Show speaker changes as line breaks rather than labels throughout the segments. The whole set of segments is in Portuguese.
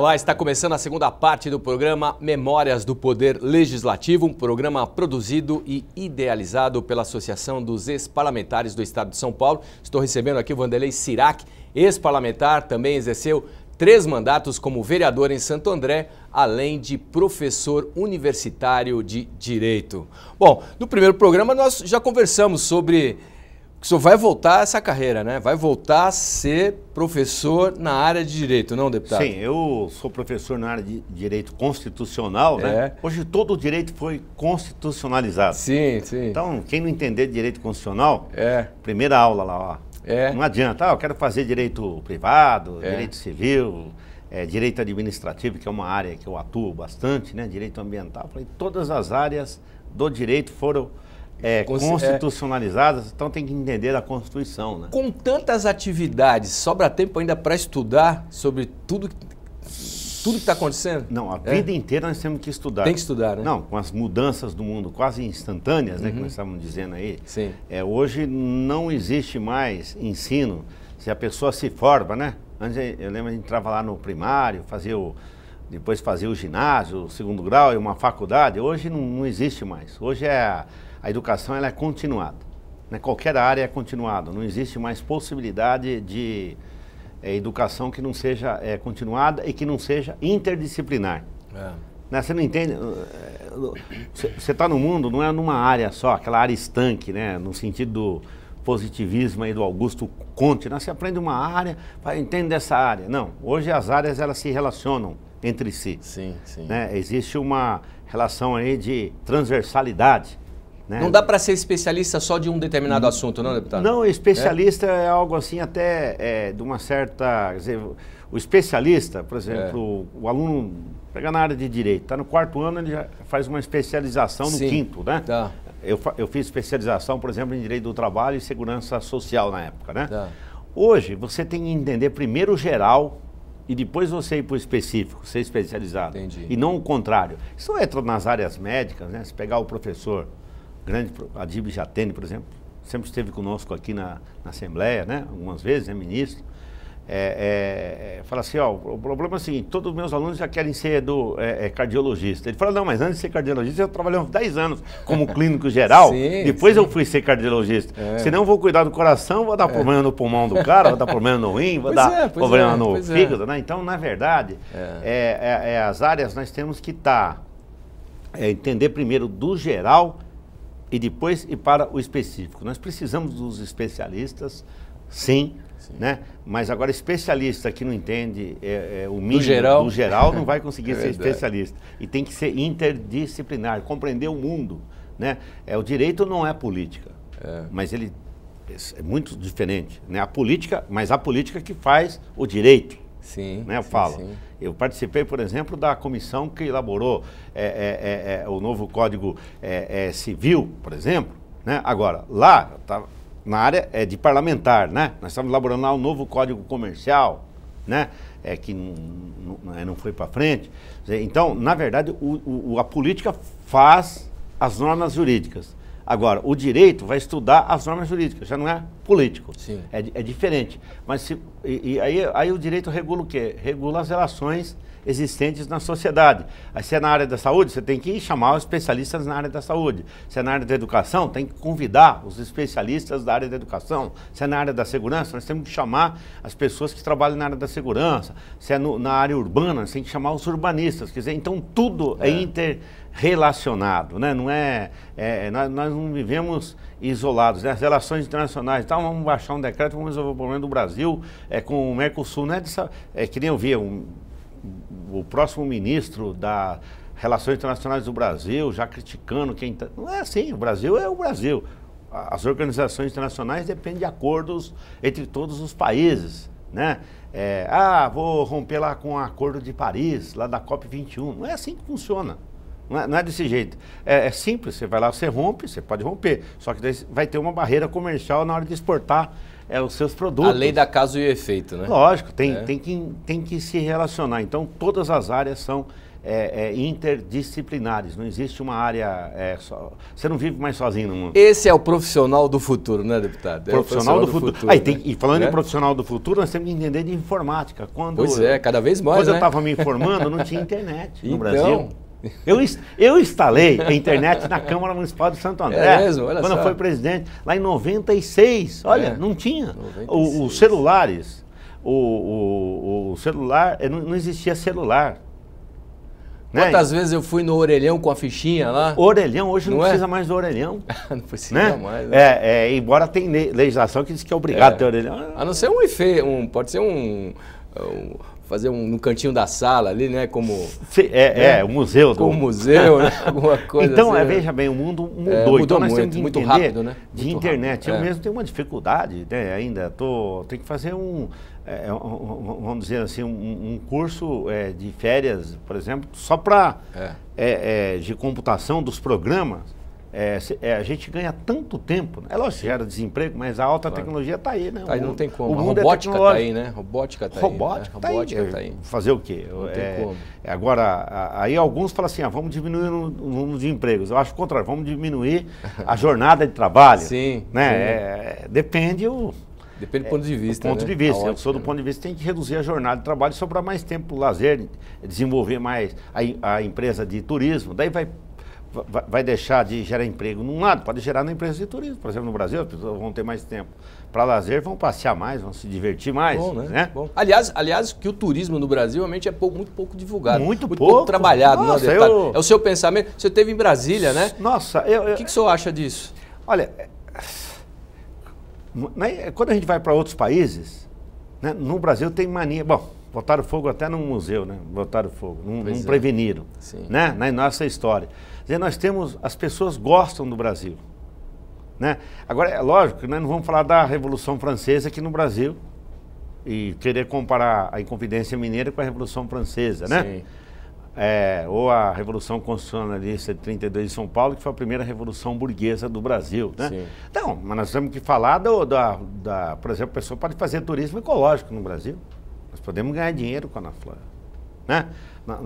Olá, está começando a segunda parte do programa Memórias do Poder Legislativo, um programa produzido e idealizado pela Associação dos Ex-Parlamentares do Estado de São Paulo. Estou recebendo aqui o Vanderlei Sirac, ex-parlamentar, também exerceu três mandatos como vereador em Santo André, além de professor universitário de Direito. Bom, no primeiro programa nós já conversamos sobre que o senhor vai voltar a essa carreira, né? Vai voltar a ser
professor na área de direito, não, deputado? Sim, eu sou professor na área de direito constitucional, né? é. né? Hoje todo o direito foi constitucionalizado. Sim, sim. Então, quem não entender direito constitucional, é. primeira aula lá, ó. É. Não adianta, ah, eu quero fazer direito privado, é. direito civil, é, direito administrativo, que é uma área que eu atuo bastante, né? Direito ambiental, falei, todas as áreas do direito foram é, é, constitucionalizadas, então tem que entender a Constituição. Né? Com tantas atividades, sobra tempo ainda para estudar sobre tudo que tudo que está acontecendo? Não, a é. vida é. inteira nós temos que estudar. Tem que estudar, né? Não, com as mudanças do mundo quase instantâneas, uhum. né, que uhum. nós estávamos dizendo aí. Sim. É, hoje não existe mais ensino se a pessoa se forma, né? Antes eu lembro a gente entrava lá no primário, fazia o, depois fazia o ginásio, o segundo grau e uma faculdade. Hoje não, não existe mais. Hoje é a educação ela é continuada. Né? Qualquer área é continuada. Não existe mais possibilidade de é, educação que não seja é, continuada e que não seja interdisciplinar. É. Né? Você não entende. Eh, você está no mundo, não é numa área só, aquela área estanque, né? no sentido do positivismo aí do Augusto Conte. Né? Você aprende uma área, entende dessa área. Não, hoje as áreas elas se relacionam entre si. Sim, sim. Né? Existe uma relação aí de transversalidade. Né? Não dá para ser especialista só de um determinado hum. assunto, não, deputado? Não, especialista é, é algo assim até é, de uma certa... Dizer, o especialista, por exemplo, é. o aluno, pega na área de direito, está no quarto ano, ele já faz uma especialização no Sim. quinto, né? Tá. Eu, eu fiz especialização, por exemplo, em direito do trabalho e segurança social na época, né? Tá. Hoje, você tem que entender primeiro o geral e depois você ir para o específico, ser especializado. Entendi. E não o contrário. Isso entra nas áreas médicas, né? Se pegar o professor grande, a Dib Jatene, por exemplo, sempre esteve conosco aqui na, na Assembleia, né? Algumas vezes, é né, ministro. É, é, é, fala assim, ó, o problema é o seguinte, todos os meus alunos já querem ser do, é, é cardiologista. Ele fala, não, mas antes de ser cardiologista, eu trabalhei uns 10 anos como clínico geral, sim, depois sim. eu fui ser cardiologista. É. Senão eu vou cuidar do coração, vou dar é. problema no pulmão do cara, vou dar problema no rim, vou pois dar problema no fígado, né? Então, na verdade, é. as áreas nós temos que estar, tá, entender primeiro do geral e depois e para o específico. Nós precisamos dos especialistas, sim, sim. Né? mas agora especialista que não entende é, é, o mínimo do geral, do geral não vai conseguir é ser especialista. E tem que ser interdisciplinar, compreender o mundo. Né? É, o direito não é política, é. mas ele é, é muito diferente. Né? A política, mas a política que faz o direito. Sim. Né, eu sim, falo. Sim. Eu participei, por exemplo, da comissão que elaborou é, é, é, é o novo Código é, é, Civil, por exemplo. Né? Agora, lá, tá, na área é, de parlamentar, né? Nós estamos elaborando lá o novo Código Comercial, né? É, que não, não, não foi para frente. Então, na verdade, o, o, a política faz as normas jurídicas. Agora, o direito vai estudar as normas jurídicas, já não é político. Sim. É, é diferente. Mas se, e, e aí, aí o direito regula o quê? Regula as relações existentes na sociedade. Aí, se é na área da saúde, você tem que chamar os especialistas na área da saúde. Se é na área da educação, tem que convidar os especialistas da área da educação. Se é na área da segurança, nós temos que chamar as pessoas que trabalham na área da segurança. Se é no, na área urbana, nós temos que chamar os urbanistas. Quer dizer, então tudo é, é interrelacionado, né? Não é, é nós, nós, não vivemos isolados, né? As relações internacionais, tal, vamos baixar um decreto, vamos resolver o problema do Brasil é, com o Mercosul, né? é, que nem eu via um o próximo ministro da Relações Internacionais do Brasil já criticando quem. Tá... Não é assim, o Brasil é o Brasil. As organizações internacionais dependem de acordos entre todos os países. Né? É, ah, vou romper lá com o acordo de Paris, lá da COP21. Não é assim que funciona. Não é, não é desse jeito. É, é, simples, você vai lá, você rompe, você pode romper. Só que vai ter uma barreira comercial na hora de exportar é, os seus produtos. A lei da causa e efeito, né? Lógico, tem, é. tem, que, tem que se relacionar. Então, todas as áreas são é, é interdisciplinares. Não existe uma área é, só. Você não vive mais sozinho no mundo. Esse
é o profissional do futuro, né, deputado? Profissional, é profissional, do, do futuro. futuro ah, e, tem, né? e, falando né? em
profissional do futuro, nós temos que entender de informática. Quando, pois é, cada vez mais. Quando né? eu estava me informando, não tinha internet no então, Brasil. Eu, eu instalei a internet na Câmara Municipal de Santo André. É mesmo? Olha quando só. eu fui presidente, lá em 96. Olha, é. não tinha. os celulares. O, o, o celular. Eh, não, não existia celular.
Né? Quantas vezes
eu fui no orelhão com a fichinha lá? Orelhão, hoje não, não é? precisa é? mais do orelhão. Ah, não precisa né? mais. Né? É, é, embora tem legislação que diz que é obrigado é. ter orelhão. A não ser um efeito, um,
pode ser um, um fazer um, no cantinho da sala ali, né? Como. Sim, é, né? é, o museu. Como museu, né? Alguma coisa Então, é, assim, é, veja bem, o mundo é, mudou. É, mudou então, nós muito, temos de muito rápido, né? De internet. Rápido, eu é. mesmo
tenho uma dificuldade, né? Ainda tô, tenho que fazer um, é, um vamos dizer assim, um, um curso de férias, por exemplo, só para de computação dos programas. É, é, a gente ganha tanto tempo. Né? É lógico gera desemprego, mas a alta claro. tecnologia está aí, né? Tá aí, não tem como. O mundo a é robótica está é né? tá aí, né? Robótica está aí. Robótica está né? aí. Tá aí. Fazer o quê? Não é, tem como. É, agora, aí alguns falam assim, ah, vamos diminuir o número de empregos. Eu acho o contrário, vamos diminuir a jornada de trabalho. sim. Né? sim. É, depende o... Depende do ponto de vista. ponto né? de vista. Tá eu sou do né? ponto de vista, tem que reduzir a jornada de trabalho, sobrar mais tempo para o lazer, desenvolver mais a, a empresa de turismo. Daí vai vai deixar de gerar emprego num lado, pode gerar na empresa de turismo. Por exemplo, no Brasil, as pessoas vão ter mais tempo para lazer, vão passear mais, vão se divertir mais. Bom, né? né? Bom. Aliás, aliás, que o turismo no Brasil realmente é pouco, muito pouco divulgado. Muito, muito pouco. pouco. trabalhado. É nossa, não, eu...
É o seu pensamento. Você teve em Brasília, né? Nossa, eu... eu... O que, que o senhor acha disso? Olha,
é, né, quando a gente vai para outros países, né, no Brasil tem mania... Bom, botaram fogo até num museu, né? Botaram fogo, não, é. preveniram. Sim. Né? Na nossa história nós temos, as pessoas gostam do Brasil. Né? Agora, é lógico, nós né, não vamos falar da Revolução Francesa aqui no Brasil e querer comparar a Inconfidência Mineira com a Revolução Francesa, né? Sim. É, ou a Revolução Constitucionalista de 32 de São Paulo, que foi a primeira revolução burguesa do Brasil, né? Sim. Então, mas nós temos que falar do, da, da... Por exemplo, a pessoa pode fazer turismo ecológico no Brasil. Nós podemos ganhar dinheiro com a Ana Flora, né? Nós,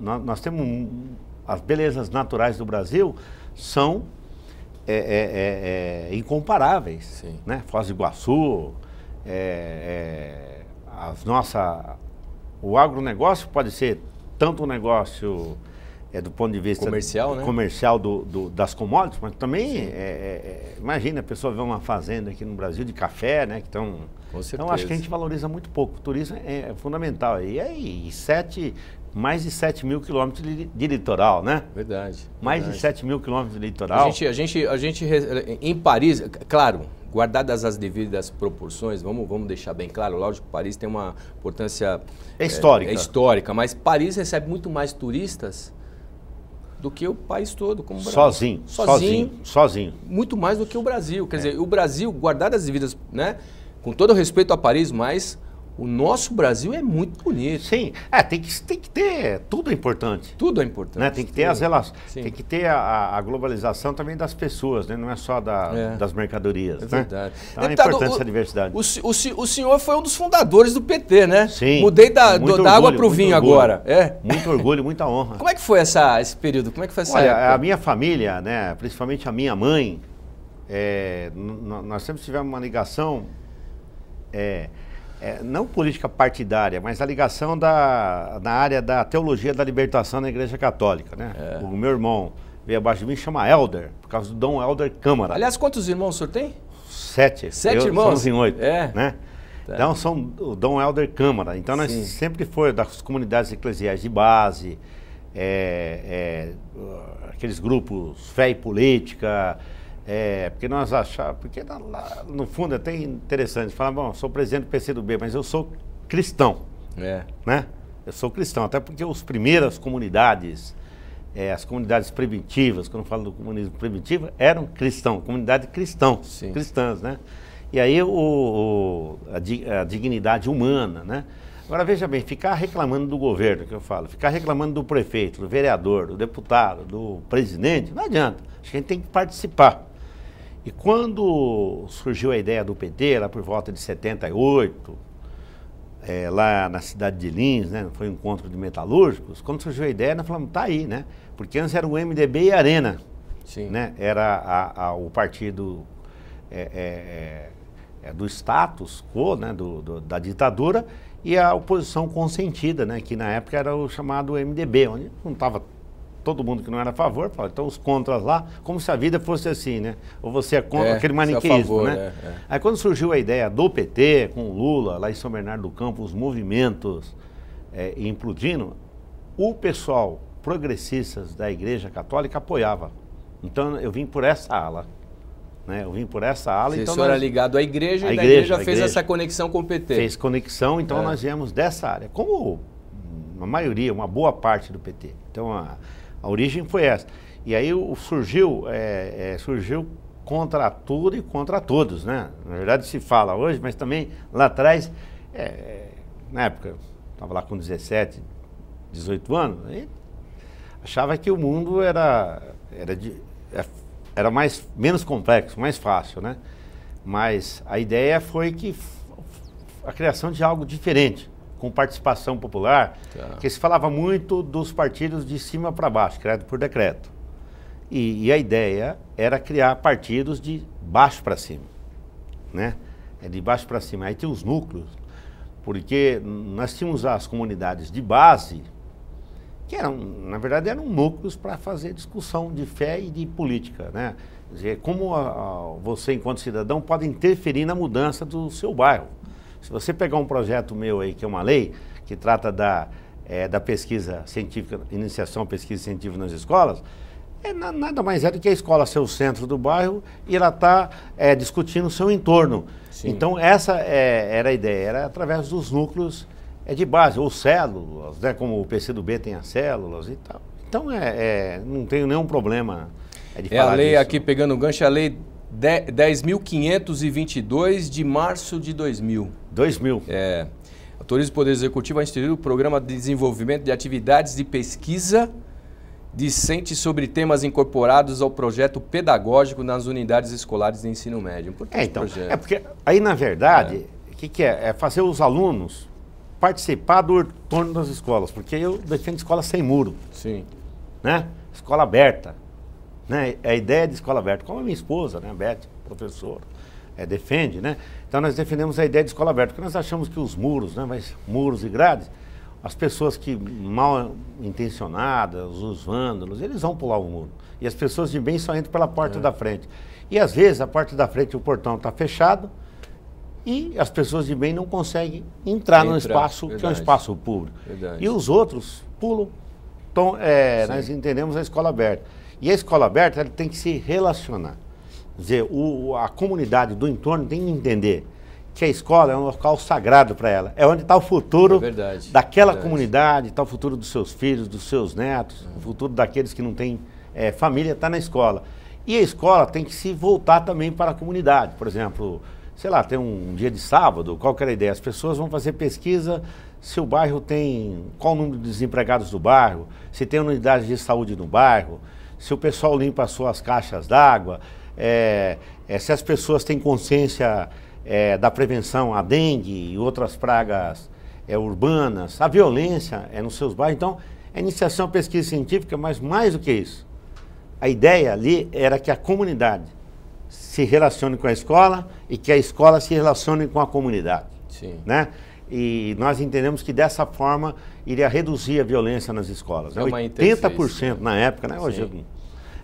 nós, nós temos as belezas naturais do Brasil são é, é, é, é incomparáveis. Sim. Né? Foz do Iguaçu, é, é, as nossa, o agronegócio pode ser tanto um negócio é, do ponto de vista comercial, né? comercial do, do, das commodities, mas também imagina a pessoa vê uma fazenda aqui no Brasil de café, né? Que tão, então acho que a gente valoriza muito pouco. O turismo é fundamental. E, aí sete mais de 7 mil quilômetros de, litoral, né? Verdade. Mais verdade. de 7 mil quilômetros de litoral. A gente,
a gente, a gente, em Paris, claro, guardadas as devidas proporções, vamos, vamos deixar bem claro, lógico, Paris tem uma importância... É histórica. É, é histórica, mas Paris recebe muito mais turistas do que o país todo, como o Brasil. Sozinho, sozinho, sozinho. Muito mais do que o Brasil. Quer é. dizer, o Brasil, guardadas as devidas, né? Com todo respeito a Paris,
mas o nosso Brasil é muito bonito. Sim, é, tem, que, tem que ter. Tudo é importante. Tudo é importante. Né? Tem que ter as relações. Tem que ter a, a, globalização também das pessoas, né? não é só da, é. das mercadorias. É né? verdade. Né? Então é importante o, essa diversidade. O,
o, o, senhor foi um dos
fundadores do PT, né? Sim. Mudei da, do, orgulho, da água para o vinho orgulho, agora. É. Muito orgulho, muita honra. Como é que foi essa, esse período? Como é que foi essa Olha, época? a minha família, né? principalmente a minha mãe, é, nós sempre tivemos uma ligação. É, é, não política partidária, mas a ligação da, na área da teologia da libertação na Igreja Católica, né? É. O meu irmão veio abaixo de mim chama Elder, por causa do Dom Elder Câmara. Aliás,
quantos irmãos o senhor tem?
Sete. Sete Eu, irmãos? Somos em oito, é. né? Tá. Então, são o Dom Elder Câmara. Então, nós Sim. sempre foi das comunidades eclesiais de base, é, é aqueles grupos fé e política, é, porque nós achávamos, porque lá, no fundo é até interessante, falar, bom, sou presidente do PCdoB, mas eu sou cristão. É. Né? Eu sou cristão, até porque as primeiras comunidades, é, as comunidades primitivas, quando eu falo do comunismo primitivo, eram cristão, comunidade cristão, Sim. cristãs, né? E aí o, o a, a dignidade humana, né? Agora veja bem, ficar reclamando do governo, que eu falo, ficar reclamando do prefeito, do vereador, do deputado, do presidente, não adianta. Acho que a gente tem que participar. E quando surgiu a ideia do PT, lá por volta de 78, é, eh, lá na cidade de Lins, né, foi um encontro de metalúrgicos, quando surgiu a ideia, nós falamos, tá aí, né? Porque antes era o MDB e a Arena. Sim. Né? Era a, a, o partido é, é, do status quo, né? Do, do, da ditadura, e a oposição consentida, né? que na época era o chamado MDB, onde não estava todo mundo que não era a favor, então os contras lá, como se a vida fosse assim, né? Ou você é contra é, aquele é maniqueísmo, é favor, né? É, é, Aí quando surgiu a ideia do PT, com o Lula, lá em São Bernardo do Campo, os movimentos é, implodindo, o pessoal progressistas da Igreja Católica apoiava. Então eu vim por essa ala. Né? Eu vim por essa ala. Se então o senhor nós... era ligado à igreja, a e a igreja, igreja fez igreja. essa
conexão com o PT.
Fez conexão, então é. nós viemos dessa área. Como uma maioria, uma boa parte do PT. Então a, a origem foi essa. E aí surgiu, é, é, surgiu contra tudo e contra todos, né? Na verdade se fala hoje, mas também lá atrás, é, na época, estava lá com 17, 18 anos, achava que o mundo era, era, de, é, era mais, menos complexo, mais fácil, né? Mas a ideia foi que a criação de algo diferente, com participação popular, tá. que se falava muito dos partidos de cima para baixo, criado por decreto. E, e, a ideia era criar partidos de baixo para cima, né? É de baixo para cima. Aí tinha os núcleos, porque nós tínhamos as comunidades de base, que eram, na verdade, eram núcleos para fazer discussão de fé e de política, né? Quer dizer, como a, a, você, enquanto cidadão, pode interferir na mudança do seu bairro. Se você pegar um projeto meu aí, que é uma lei, que trata da, é, da pesquisa científica, iniciação à pesquisa científica nas escolas, é na, nada mais é do que a escola ser o centro do bairro e ela está é, eh, discutindo o seu entorno. Sim. Então, essa é, era a ideia, era através dos núcleos é, de base, ou células, né, como o PCdoB tem as células e tal. Então, é, é não tenho nenhum problema. É, é a lei disso. aqui
pegando o gancho, é a lei 10.522 de março de 2000. 2000. É. Autoriza o Poder Executivo a instituir o Programa de Desenvolvimento de Atividades de Pesquisa discente sobre temas incorporados ao projeto pedagógico nas
unidades escolares de ensino médio. Por que é, então, projeto? é porque aí, na verdade, o é. que, que é? É fazer os alunos participar do torno das escolas, porque eu defendo escola sem muro. Sim. Né? Escola aberta. Né? A ideia de escola aberta, como a minha esposa, né, Beth, professora, é, defende, né? Então nós defendemos a ideia de escola aberta, porque nós achamos que os muros, né, mas muros e grades, as pessoas que mal intencionadas, os vândalos, eles vão pular o muro. E as pessoas de bem só entram pela porta é. da frente. E às vezes a porta da frente, o portão está fechado, e as pessoas de bem não conseguem entrar, no espaço verdade. que é um espaço público. Verdade. E os outros pulam. Então, é, nós entendemos a escola aberta. E a escola aberta ela tem que se relacionar. Quer dizer, o, a comunidade do entorno tem que entender que a escola é um local sagrado para ela. É onde está o futuro é verdade, daquela verdade. comunidade, está o futuro dos seus filhos, dos seus netos, o futuro daqueles que não têm é, família, está na escola. E a escola tem que se voltar também para a comunidade. Por exemplo, sei lá, tem um, um dia de sábado, qual que era a ideia? As pessoas vão fazer pesquisa se o bairro tem, qual o número de desempregados do bairro, se tem unidade de saúde no bairro, se o pessoal limpa as suas caixas d'água, é, é, se as pessoas têm consciência é, da prevenção à dengue e outras pragas é, urbanas, a violência é nos seus bairros. Então, é iniciação à é pesquisa científica, mas mais do que isso. A ideia ali era que a comunidade se relacione com a escola e que a escola se relacione com a comunidade. Sim. Né? E nós entendemos que dessa forma iria reduzir a violência nas escolas. 80% né? é na época, né? Hoje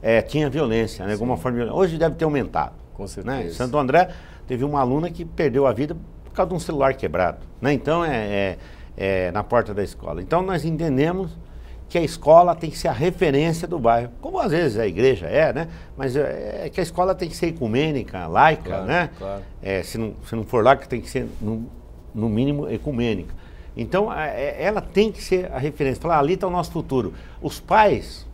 é, tinha violência, né? alguma forma de violência. Hoje deve ter aumentado. Com né? certeza. Né? Em Santo André teve uma aluna que perdeu a vida por causa de um celular quebrado. Né? Então é, é, é na porta da escola. Então nós entendemos que a escola tem que ser a referência do bairro. Como às vezes a igreja é, né? Mas é, é que a escola tem que ser ecumênica, laica, claro, né? Claro. É, se, não, se não for lá que tem que ser. Não, no mínimo ecumênica. Então, é, ela tem que ser a referência. Falar, ali está o nosso futuro. Os pais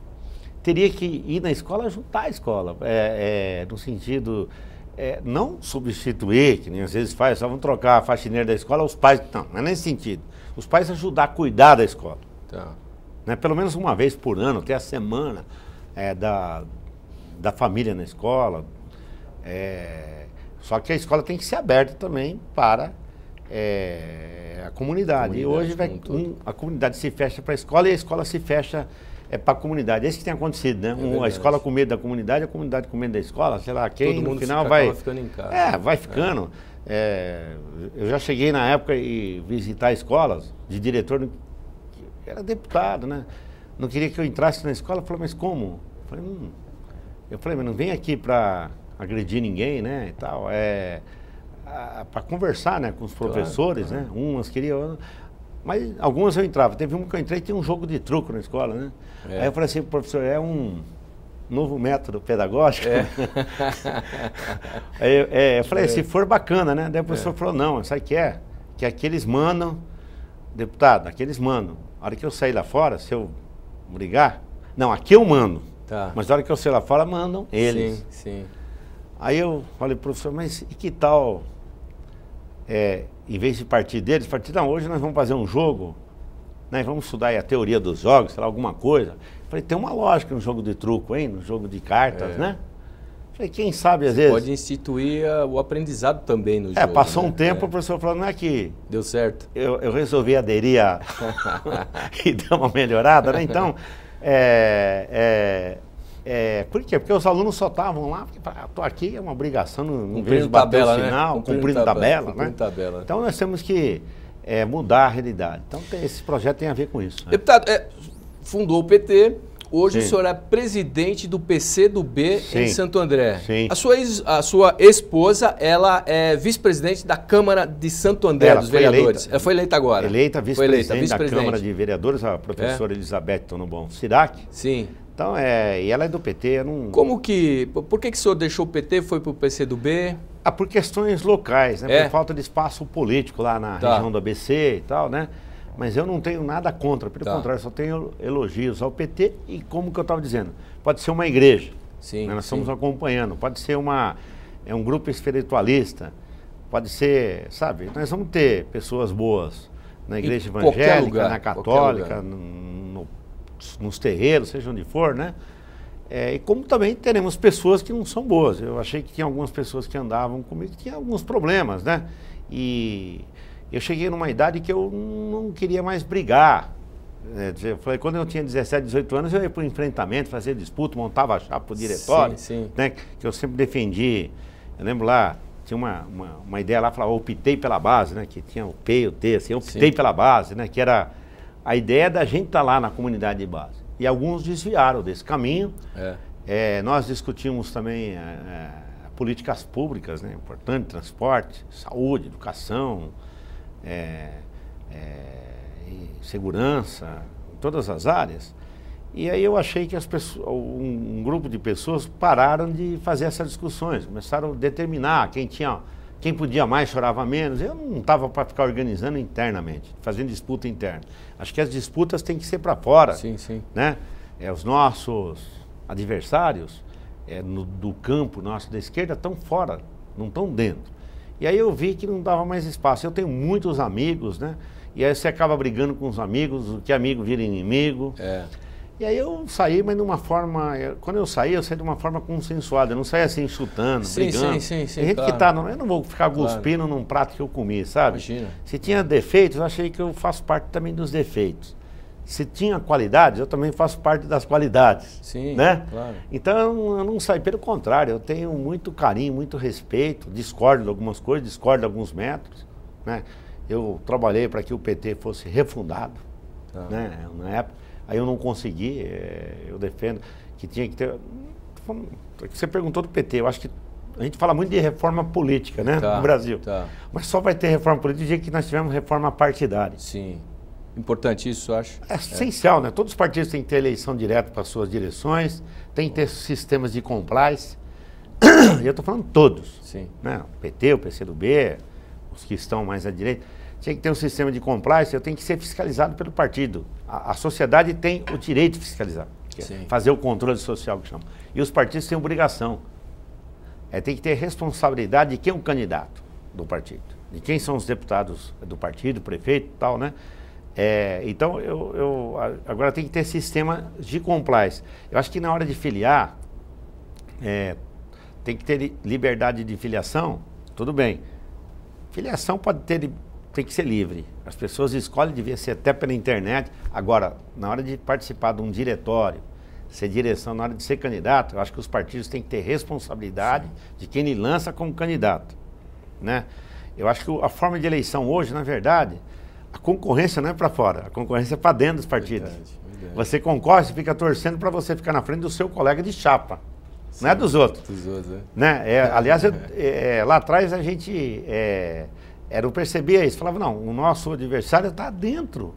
teriam que ir na escola ajudar a escola, é, é, no sentido, é, não substituir, que nem às vezes faz, só ah, vão trocar a faxineira da escola, os pais, não, não é nesse sentido. Os pais ajudar a cuidar da escola. Tá. Né? Pelo menos uma vez por ano, até a semana é, da, da família na escola. É, só que a escola tem que ser aberta também para é, a comunidade. comunidade e hoje vai, um, a comunidade se fecha para a escola e a escola se fecha é para a comunidade. É isso que tem acontecido, né? É um, a escola com medo da comunidade, a comunidade com medo da escola, sei lá, quem Todo no mundo final fica, vai. ficando em casa. É, vai ficando. É. É, eu já cheguei na época e visitar escolas de diretor, era deputado, né? Não queria que eu entrasse na escola, falou, mas como? Eu falei, hum. eu falei mas não vem aqui para agredir ninguém, né? E tal. É para conversar né, com os professores, claro, claro. né? Umas queriam. Mas algumas eu entrava. Teve uma que eu entrei tinha um jogo de truco na escola, né? É. Aí eu falei assim, professor, é um novo método pedagógico. É.
Aí, é, eu falei, é. se for
bacana, né? Daí o professor é. falou, não, sabe o que é? Que aqueles mandam, deputado, aqueles mandam. A hora que eu sair lá fora, se eu brigar, não, aqui eu mando. Tá. Mas na hora que eu sair lá fora, mandam eles. Sim, sim. Aí eu falei, professor, mas e que tal é, em vez de partir deles, partir, não, hoje nós vamos fazer um jogo, né, vamos estudar a teoria dos jogos, sei lá, alguma coisa. Falei, tem uma lógica no jogo de truco, hein? No jogo de cartas, é. né? Falei, quem
sabe às Você vezes. Pode
instituir ah, o aprendizado também no é, jogo. É, passou né? um tempo, é. o professor falou, não é que. Deu certo. Eu, eu resolvi aderir a. e dar uma melhorada, né? Então, é, é é, por quê? Porque os alunos só estavam lá, porque ah, aqui, é uma obrigação, não, não vejo bater tabela, o né? sinal, né? cumprindo, cumprindo tabela, tabela, né? tabela. Então nós temos que é, mudar a realidade. Então tem, esse projeto tem a ver com isso. Né? Deputado, é, fundou o
PT, hoje Sim. o senhor é presidente do PC do B Sim. em Santo André. Sim. A sua, ex, a sua esposa, ela é vice-presidente da Câmara de Santo André ela dos Vereadores. Eleita, ela
foi eleita agora. Eleita vice-presidente vice da Câmara de Vereadores, a professora é. Elizabeth Tonobon Sirac. Sim. Então, é, e ela é do PT, não... Como que... Por que, que o senhor deixou o PT, foi para o PCdoB? Ah, por questões locais, né? É. Por falta de espaço político lá na tá. região do ABC e tal, né? Mas eu não tenho nada contra, pelo tá. contrário, só tenho elogios ao PT e como que eu estava dizendo, pode ser uma igreja, sim, né? nós sim. estamos acompanhando, pode ser uma, é um grupo espiritualista, pode ser, sabe, nós vamos ter pessoas boas na igreja em evangélica, lugar, na católica, nos terreiros, seja onde for, né? É, e como também teremos pessoas que não são boas. Eu achei que tinha algumas pessoas que andavam comigo que tinham alguns problemas, né? E eu cheguei numa idade que eu não queria mais brigar. Né? Eu falei, quando eu tinha 17, 18 anos, eu ia para o enfrentamento, fazia disputa, montava chapa para o diretório. Sim, sim. Né? Que eu sempre defendi. Eu lembro lá, tinha uma, uma, uma ideia lá, falava, optei pela base, né? Que tinha o P e o T, assim, optei sim. pela base, né? Que era a ideia é da gente estar tá lá na comunidade de base. E alguns desviaram desse caminho. É. É, nós discutimos também é, é políticas públicas, né? importante, transporte, saúde, educação, é, segurança, todas as áreas. E aí eu achei que pessoas, um, um, grupo de pessoas pararam de fazer essas discussões, começaram a determinar quem tinha quem podia mais chorava menos. Eu não estava para ficar organizando internamente, fazendo disputa interna. Acho que as disputas têm que ser para fora. Sim, sim. Né? É, os nossos adversários é, no, do campo nosso da esquerda estão fora, não estão dentro. E aí eu vi que não dava mais espaço. Eu tenho muitos amigos, né? E aí você acaba brigando com os amigos, o que é amigo vira inimigo. É. E aí eu saí, mas de uma forma. Eh, quando eu saí, eu saí de uma forma consensuada. Eu não saí assim chutando, sim, brigando. Sim, sim, sim. Tem gente claro. que tá. Não, eu não vou ficar cuspindo claro. num prato que eu comi, sabe? Imagina. Se tinha defeitos, eu achei que eu faço parte também dos defeitos. Se tinha qualidades, eu também faço parte das qualidades. Sim. Né? Claro. Então eu não saí, pelo contrário, eu tenho muito carinho, muito respeito, discordo de algumas coisas, discordo de alguns métodos. Né? Eu trabalhei para que o PT fosse refundado. Tá. Né? Na época, aí eu não consegui, eh, eu defendo que tinha que ter. Você perguntou do PT, eu acho que a gente fala muito de reforma política, né? Tá, no Brasil. Tá. Mas só vai ter reforma política do dia que nós tivermos reforma partidária. Sim. Importante isso, eu acho. É, é essencial, né? Todos os partidos têm que ter eleição direta para suas direções, tem que ter sistemas de compliance. e eu estou falando todos. Sim. Né? O PT, o PCdoB, os que estão mais à direita tinha que ter um sistema de compliance, eu tenho que ser fiscalizado pelo partido. A, a sociedade tem o direito de fiscalizar, é fazer o controle social que chama. E os partidos têm obrigação. É, tem que ter responsabilidade de quem é o candidato do partido, de quem são os deputados do partido, prefeito e tal, né? É, então, eu, eu, agora tem que ter sistema de compliance. Eu acho que na hora de filiar, é, tem que ter liberdade de filiação, tudo bem. Filiação pode ter tem que ser livre. As pessoas escolhem, devia ser até pela internet. Agora, na hora de participar de um diretório, ser direção, na hora de ser candidato, eu acho que os partidos têm que ter responsabilidade Sim. de quem ele lança como candidato. Né? Eu acho que a forma de eleição hoje, na verdade, a concorrência não é para fora, a concorrência é para dentro dos partidos. Verdade, verdade. Você concorre, você fica torcendo para você ficar na frente do seu colega de chapa. Sim, não é dos outros. Dos outros é. Né? É, aliás, eu, é, é, lá atrás a gente é, era eu percebia isso, falava, não, o nosso adversário está dentro.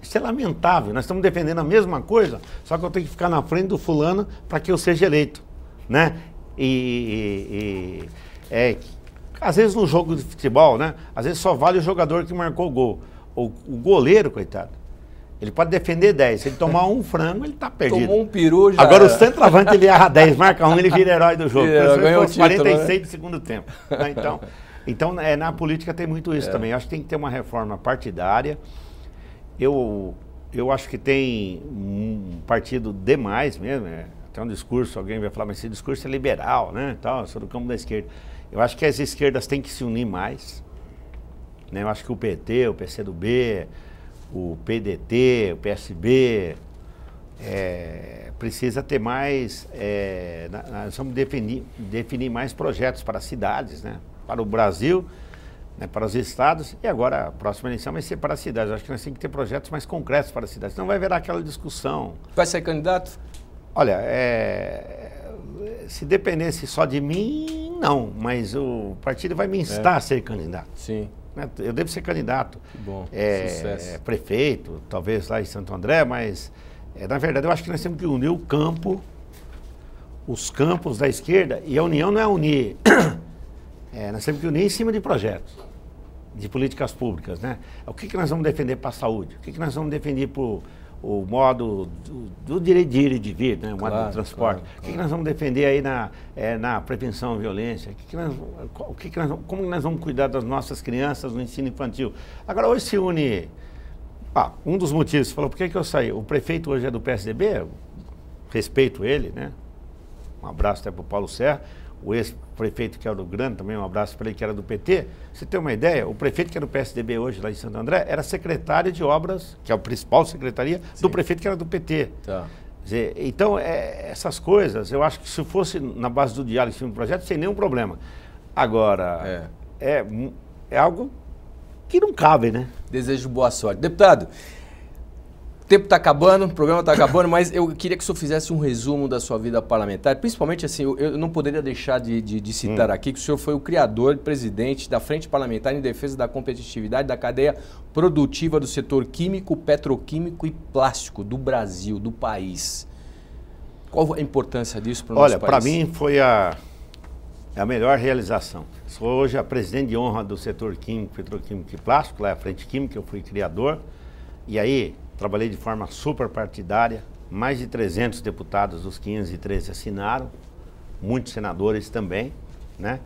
Isso é lamentável, nós estamos defendendo a mesma coisa, só que eu tenho que ficar na frente do fulano para que eu seja eleito, né? E, e, e é, às vezes no jogo de futebol, né? Às vezes só vale o jogador que marcou o gol. O, o goleiro, coitado, ele pode defender 10. Se ele tomar um frango, ele está perdido. Tomou um peru já. Agora era. o centroavante ele erra 10, marca um, ele vira herói do jogo. Ele ganhou 46 título, né? do segundo tempo. Né? Então, então, é, na política tem muito isso é. também. Eu acho que tem que ter uma reforma partidária. Eu, eu acho que tem um partido demais mesmo. É, até um discurso, alguém vai falar, mas esse discurso é liberal, né? eu sou do campo da esquerda. Eu acho que as esquerdas têm que se unir mais. Né? Eu acho que o PT, o PCdoB, o PDT, o PSB, é, precisa ter mais. É, nós vamos definir, definir mais projetos para as cidades, né? para o Brasil, né, para os estados, e agora a próxima eleição vai ser para as cidades. Eu acho que nós temos que ter projetos mais concretos para as cidades. Não vai haver aquela discussão. Vai ser candidato? Olha, é... se dependesse só de mim, não. Mas o partido vai me é. instar é. a ser candidato. Sim. Né, eu devo ser candidato. Que bom, é, sucesso. Prefeito, talvez lá em Santo André, mas é, na verdade eu acho que nós temos que unir o campo, os campos da esquerda, e a união não é unir é, nós temos que unir em cima de projetos, de políticas públicas, né? O que, que nós vamos defender para a saúde? O que, que nós vamos defender para o modo do, do direito de ir e de vir, né? o claro, modo do transporte. Claro, claro. O que, que, nós vamos defender aí na, é, na prevenção à violência? O que, que nós, o que, que nós, como nós vamos cuidar das nossas crianças no ensino infantil? Agora, hoje se une... Ah, um dos motivos, você falou, por que, que eu saí? O prefeito hoje é do PSDB, respeito ele, né? Um abraço até para o Paulo Serra o ex-prefeito que era do Grande, também um abraço para ele, que era do PT. Você tem uma ideia? O prefeito que era do PSDB hoje, lá em Santo André, era secretário de obras, que é a principal secretaria, Sim. do prefeito que era do PT. Tá. Dizer, então, é, essas coisas, eu acho que se fosse na base do diálogo em cima do projeto, sem nenhum problema. Agora, é, é, é algo que não cabe,
né? Desejo boa sorte. Deputado, tempo está acabando, o programa está acabando, mas eu queria que o senhor fizesse um resumo da sua vida parlamentar. Principalmente, assim, eu, eu não poderia deixar de, de, de citar hum. aqui que o senhor foi o criador presidente da Frente Parlamentar em Defesa da Competitividade da Cadeia Produtiva do Setor Químico, Petroquímico e Plástico do Brasil, do país. Qual a importância disso para o nosso Olha, para mim
foi a, é a melhor realização. Sou hoje a presidente de honra do setor químico, petroquímico e plástico, lá é a Frente Química, eu fui criador. E aí, Trabalhei de forma super partidária. Mais de 300 deputados dos 513 assinaram. Muitos senadores também, né?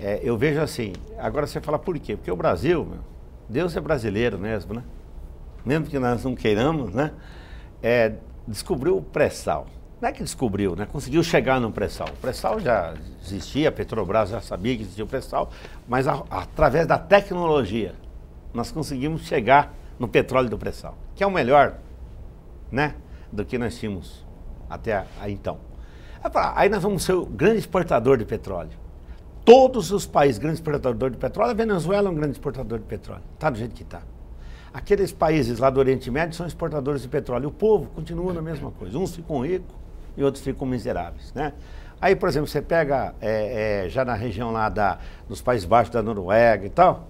É, eu vejo assim, agora você fala por quê? Porque o Brasil, meu, Deus é brasileiro mesmo, né? Mesmo que nós não queiramos, né? É, descobriu o pré-sal. Não é que descobriu, né? Conseguiu chegar no pré-sal. O pré-sal já existia, a Petrobras já sabia que existia o pré-sal, mas a, através da tecnologia nós conseguimos chegar no petróleo do pré-sal que é o melhor, né? Do que nós tínhamos até então. aí então. Aí nós vamos ser o grande exportador de petróleo. Todos os países grandes exportadores de petróleo, a Venezuela é um grande exportador de petróleo. Está do jeito que está. Aqueles países lá do Oriente Médio são exportadores de petróleo. O povo continua na mesma coisa. Uns ficam ricos e outros ficam miseráveis. Né? Aí, por exemplo, você pega é, é, já na região lá da, dos Países Baixos da Noruega e tal,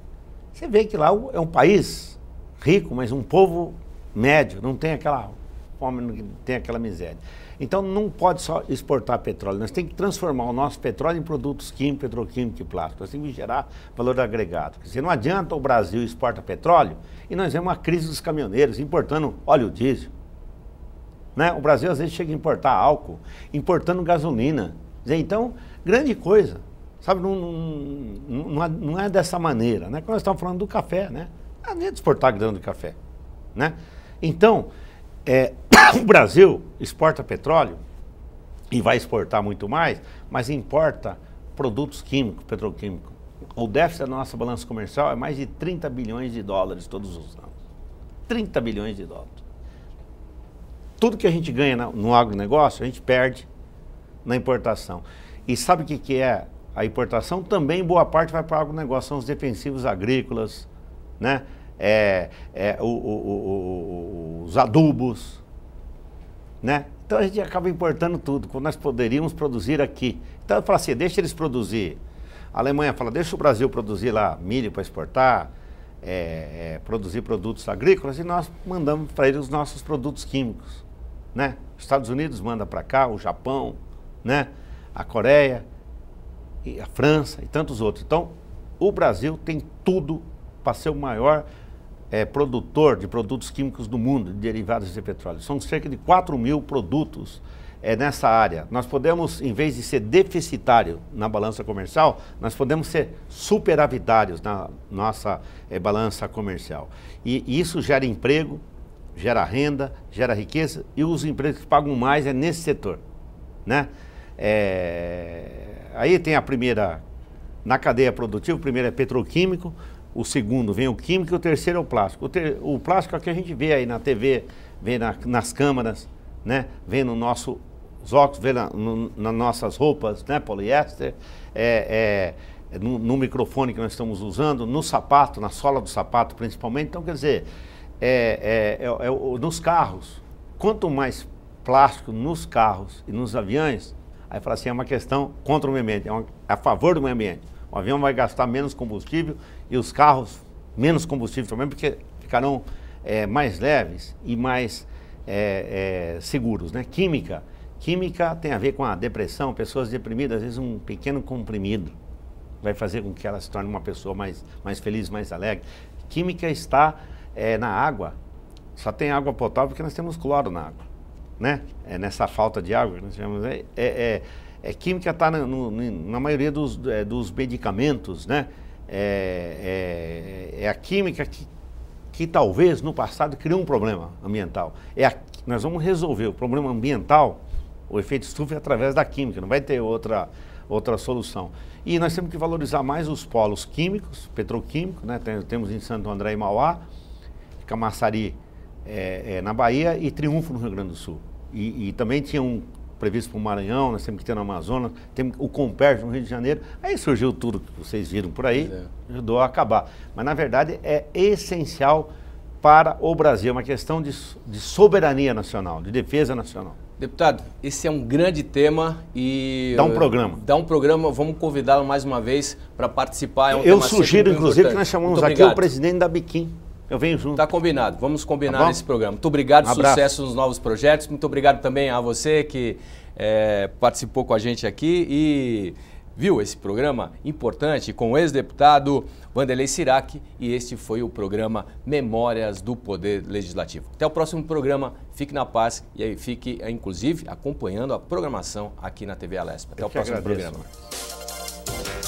você vê que lá é um país rico, mas um povo médio, não tem aquela fome, não tem aquela miséria. Então não pode só exportar petróleo, nós temos que transformar o nosso petróleo em produtos químicos, petroquímicos e plásticos. assim gerar valor agregado. porque se não adianta o Brasil exporta petróleo e nós vemos uma crise dos caminhoneiros importando óleo diesel. Né? O Brasil às vezes chega a importar álcool, importando gasolina. então, grande coisa. Sabe, não, não, é, não, é dessa maneira. Né? Quando nós estamos falando do café, né? Não adianta exportar grão de café. Né? Então, é, o Brasil exporta petróleo e vai exportar muito mais, mas importa produtos químicos, petroquímicos. O déficit da nossa balança comercial é mais de 30 bilhões de dólares todos os anos. 30 bilhões de dólares. Tudo que a gente ganha no agronegócio, a gente perde na importação. E sabe o que, que é a importação? Também boa parte vai para o agronegócio, são os defensivos agrícolas, né? é, é, o, o, o, os adubos, né? Então a gente acaba importando tudo, quando nós poderíamos produzir aqui. Então eu falo assim, deixa eles produzir. A Alemanha fala, deixa o Brasil produzir lá milho para exportar, é, é produzir produtos agrícolas, e nós mandamos para eles os nossos produtos químicos, né? Os Estados Unidos manda para cá, o Japão, né? A Coreia, a França e tantos outros. Então, o Brasil tem tudo para ser o maior é, produtor de produtos químicos do mundo, de derivados de petróleo. São cerca de 4 mil produtos é, nessa área. Nós podemos, em vez de ser deficitário na balança comercial, nós podemos ser superavitários na nossa é, balança comercial. E, e isso gera emprego, gera renda, gera riqueza e os empregos que pagam mais é nesse setor. Né? É... Aí tem a primeira, na cadeia produtiva, o primeiro é petroquímico, o segundo vem o químico e o terceiro é o plástico. O, ter, o plástico é o que a gente vê aí na TV, vê na, nas câmaras, né? vê no nosso os óculos, vê na, no, nas nossas roupas, né? poliéster, é, é, é, no, no, microfone que nós estamos usando, no sapato, na sola do sapato principalmente. Então, quer dizer, é, é, é, é nos carros, quanto mais plástico nos carros e nos aviões, aí fala assim, é uma questão contra o meio ambiente, é uma, a favor do meio ambiente. O avião vai gastar menos combustível e os carros menos combustível também, porque ficarão é, mais leves e mais é, é, seguros. Né? Química. Química tem a ver com a depressão, pessoas deprimidas, às vezes um pequeno comprimido vai fazer com que ela se torne uma pessoa mais, mais feliz, mais alegre. Química está é, na água, só tem água potável porque nós temos cloro na água. Né? É nessa falta de água que nós tivemos. É, é, é, é, química está na, na, maioria dos, é, dos medicamentos, né? é, é, é a química que, que talvez no passado criou um problema ambiental. É a, nós vamos resolver o problema ambiental, o efeito estufa, através da química, não vai ter outra, outra solução. E nós temos que valorizar mais os polos químicos, petroquímicos, né? Tem, temos em Santo André e Mauá, Camaçari é, é, na Bahia e Triunfo no Rio Grande do Sul. E, e também tinha um previsto para o Maranhão, nós temos que ter na Amazonas, temos o Comperto no Rio de Janeiro. Aí surgiu tudo que vocês viram por aí, é. ajudou a acabar. Mas, na verdade, é essencial para o Brasil, é uma questão de, de soberania nacional, de defesa nacional.
Deputado, esse é um grande tema e. Dá um programa. Dá um programa, vamos convidá-lo mais uma vez para participar. É um eu sugiro, inclusive, importante. que nós chamamos aqui o
presidente da Biquim.
Eu venho junto. Tá combinado. Vamos combinar tá esse programa. Muito obrigado, um sucesso nos novos projetos. Muito obrigado também a você que é, participou com a gente aqui e viu esse programa importante com o ex-deputado Vanderlei Sirac e este foi o programa Memórias do Poder Legislativo. Até o próximo programa, fique na paz e aí fique, inclusive, acompanhando a programação aqui na TV Alesp. Até Eu o próximo agradeço. programa.